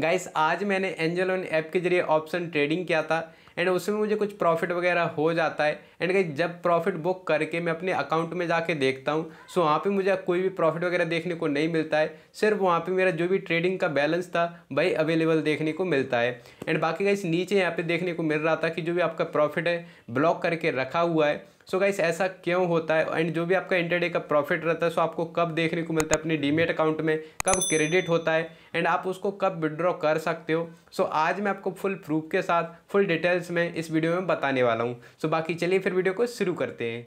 guys आज मैंने angel on app के जरिए ऑप्शन ट्रेडिंग किया था एंड उसमें मुझे कुछ प्रॉफिट वगैरह हो जाता है एंड गाइस जब प्रॉफिट बुक करके मैं अपने अकाउंट में जाके देखता हूँ सो वहाँ पे मुझे कोई भी प्रॉफिट वगैरह देखने को नहीं मिलता है सिर्फ वहाँ पे मेरा जो भी ट्रेडिंग का बैलेंस था वही अवेलेबल देखने को मिलता है एंड बाकी गाइस नीचे यहाँ पर देखने को मिल रहा था कि जो भी आपका प्रॉफिट है ब्लॉक करके रखा हुआ है सो गाइस ऐसा क्यों होता है एंड जो भी आपका इंटरडे का प्रॉफिट रहता है सो आपको कब देखने को मिलता है अपने डीमेट अकाउंट में कब क्रेडिट होता है एंड आप उसको कब विड्रॉ कर सकते हो सो so आज मैं आपको फुल प्रूफ के साथ फुल डिटेल्स में इस वीडियो में बताने वाला हूँ सो so बाकी चलिए फिर वीडियो को शुरू करते हैं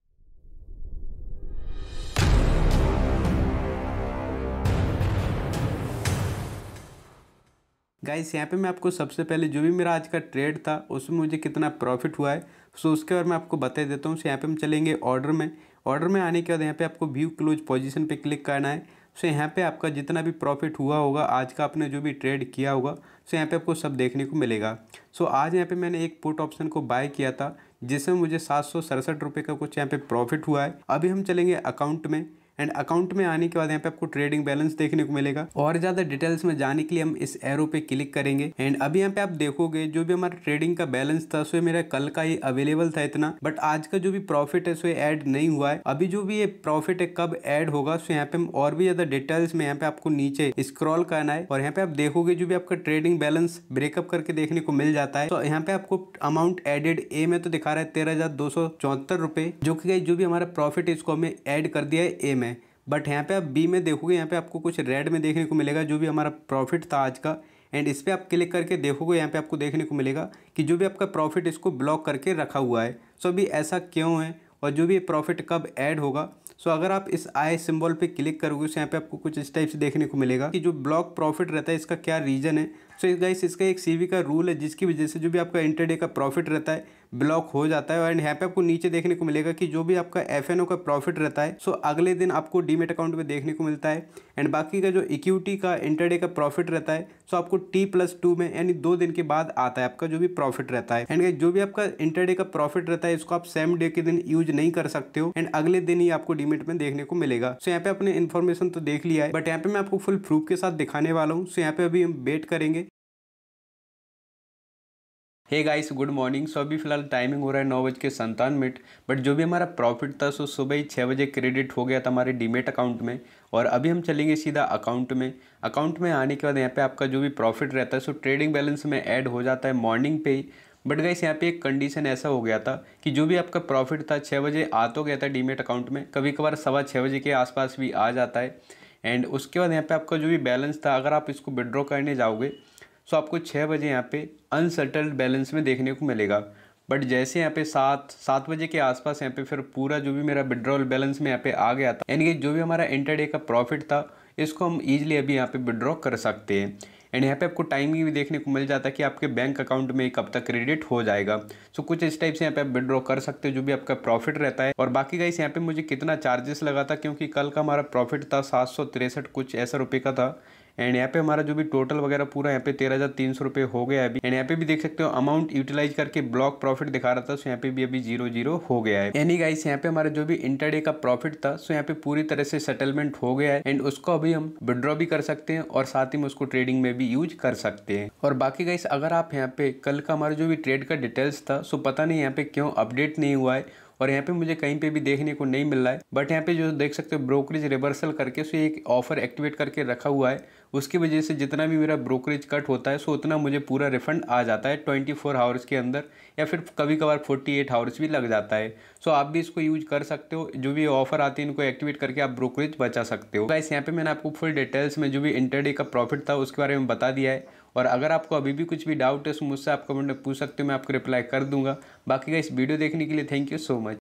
गाइस यहाँ पे मैं आपको सबसे पहले जो भी मेरा आज का ट्रेड था उसमें मुझे कितना प्रॉफिट हुआ है सो उसके बारे में आपको बता देता हूँ सो यहाँ पे हम चलेंगे ऑर्डर में ऑर्डर में आने के बाद यहाँ पे आपको व्यू क्लोज पोजीशन पे क्लिक करना है सो यहाँ पे आपका जितना भी प्रॉफिट हुआ होगा आज का आपने जो भी ट्रेड किया होगा सो यहाँ पर आपको सब देखने को मिलेगा सो आज यहाँ पर मैंने एक पुट ऑप्शन को बाय किया था जिसमें मुझे सात सौ सड़सठ रुपये का कुछ यहाँ पर प्रॉफिट हुआ है अभी हम चलेंगे अकाउंट में एंड अकाउंट में आने के बाद यहाँ पे आपको ट्रेडिंग बैलेंस देखने को मिलेगा और ज़्यादा डिटेल्स में जाने के लिए हम इस एरो पे क्लिक करेंगे एंड अभी यहाँ पे आप देखोगे जो भी हमारा ट्रेडिंग का बैलेंस था सो मेरा कल का ही अवेलेबल था इतना बट आज का जो भी प्रॉफिट है सो एड नहीं हुआ है अभी जो भी ये प्रॉफिट है कब एड होगा सो यहाँ पे हम और भी ज़्यादा डिटेल्स में यहाँ पे आपको नीचे स्क्रॉल करना है और यहाँ पे आप देखोगे जो भी आपका ट्रेडिंग बैलेंस ब्रेकअप करके देखने को मिल जाता है तो यहाँ पे आपको अमाउंट एडेड ए में तो दिखा रहा है तेरह हजार दो सौ चौहत्तर जो कि जो भी हमारा प्रॉफिट है इसको हमें एड कर दिया है ए में बट यहाँ पे आप बी में देखोगे यहाँ पे आपको कुछ रेड में देखने को मिलेगा जो भी हमारा प्रॉफिट था आज का एंड इस पर आप क्लिक करके देखोगे यहाँ पे आपको देखने को मिलेगा कि जो भी आपका प्रॉफिट इसको ब्लॉक करके रखा हुआ है सो अभी ऐसा क्यों है और जो भी प्रॉफिट कब ऐड होगा सो अगर आप इस आई सिंबल पे क्लिक करोगे तो यहाँ पे आपको कुछ इस टाइप से देखने को मिलेगा कि जो ब्लॉक प्रॉफिट रहता है इसका क्या रीजन है सो गाइस इसका एक सीवी का रूल है जिसकी वजह से जो भी आपका इंटरडे का प्रॉफिट रहता है ब्लॉक हो जाता है एंड यहाँ पे आपको नीचे देखने को मिलेगा कि जो भी आपका एफ का प्रॉफिट रहता है सो अगले दिन आपको डीमेट अकाउंट में देखने को मिलता है एंड बाकी का जो इक्विटी का इंटरडे का प्रॉफिट रहता है सो आपको टी प्लस टू में यानी दो दिन के बाद आता है आपका जो भी प्रॉफिट रहता है एंड जो भी आपका इंटरडे का प्रॉफिट रहता है इसको आप सेम डे के दिन यूज नहीं कर सकते हो एंड अगले दिन ही आपको डीमेट फॉर्मेट में देखने को मिलेगा सो यहाँ पे अपने इन्फॉर्मेशन तो देख लिया है बट यहाँ पे मैं आपको फुल प्रूफ के साथ दिखाने वाला हूँ सो यहाँ पे अभी हम वेट करेंगे hey guys good morning so अभी फिलहाल टाइमिंग हो रहा है नौ बज के संतान मिनट बट जो भी हमारा प्रॉफिट था सो सुबह ही छः बजे क्रेडिट हो गया था हमारे डीमेट अकाउंट में और अभी हम चलेंगे सीधा अकाउंट में अकाउंट में आने के बाद यहाँ पे आपका जो भी प्रॉफिट रहता है सो ट्रेडिंग बैलेंस में ऐड हो जाता है मॉर्निंग पे ही बट गाइस यहाँ पे एक कंडीशन ऐसा हो गया था कि जो भी आपका प्रॉफिट था छः बजे आ तो गया था डीमेट अकाउंट में कभी कभार सवा छः बजे के आसपास भी आ जाता है एंड उसके बाद यहाँ पे आपका जो भी बैलेंस था अगर आप इसको विड्रॉ करने जाओगे सो तो आपको छः बजे यहाँ पे अनसेटल्ड बैलेंस में देखने को मिलेगा बट जैसे यहाँ पे सात सात बजे के आसपास यहाँ पे फिर पूरा जो भी मेरा विड्रॉल बैलेंस में यहाँ पे आ गया था यानी कि जो भी हमारा इंटरडे का प्रॉफिट था इसको हम ईजिली अभी यहाँ पे विड्रॉ कर सकते हैं एंड यहाँ पे आपको टाइमिंग भी देखने को मिल जाता है कि आपके बैंक अकाउंट में कब तक क्रेडिट हो जाएगा सो so, कुछ इस टाइप से यहाँ पे आप विड्रॉ कर सकते हो जो भी आपका प्रॉफिट रहता है और बाकी का इस यहाँ पे मुझे कितना चार्जेस लगा था क्योंकि कल का हमारा प्रॉफिट था सात कुछ ऐसा रुपये का था एंड यहाँ पे हमारा जो भी टोटल वगैरह पूरा यहाँ पे तेरह हज़ार तीन सौ रुपये हो गया अभी एंड यहाँ पे भी देख सकते हो अमाउंट यूटिलाइज करके ब्लॉक प्रॉफिट दिखा रहा था सो यहाँ पे भी अभी जीरो जीरो हो गया है एनी गाइस यहाँ पे हमारा जो भी इंटरडे का प्रॉफिट था सो यहाँ पे पूरी तरह से सेटलमेंट हो गया है एंड उसको अभी हम विड्रॉ भी कर सकते हैं और साथ ही में उसको ट्रेडिंग में भी यूज कर सकते हैं और बाकी गाइस अगर आप यहाँ पे कल का हमारा जो भी ट्रेड का डिटेल्स था सो पता नहीं यहाँ पे क्यों अपडेट नहीं हुआ है और यहाँ पे मुझे कहीं पे भी देखने को नहीं मिल रहा है बट यहाँ पे जो देख सकते हो ब्रोकरेज रिवर्सल करके उसे एक ऑफर एक्टिवेट करके रखा हुआ है उसकी वजह से जितना भी मेरा ब्रोकरेज कट होता है सो उतना मुझे पूरा रिफंड आ जाता है ट्वेंटी फोर आवर्स के अंदर या फिर कभी कभार फोर्टी एट आवर्स भी लग जाता है सो आप भी इसको यूज कर सकते हो जो भी ऑफर आती है इनको एक्टिवेट करके आप ब्रोकरेज बचा सकते हो बस यहाँ पे मैंने आपको फुल डिटेल्स में जो भी इंटरडे का प्रॉफिट था उसके बारे में बता दिया है और अगर आपको अभी भी कुछ भी डाउट है तो मुझसे आप कमेंट में पूछ सकते हो मैं आपको रिप्लाई कर दूंगा बाकी का इस वीडियो देखने के लिए थैंक यू सो मच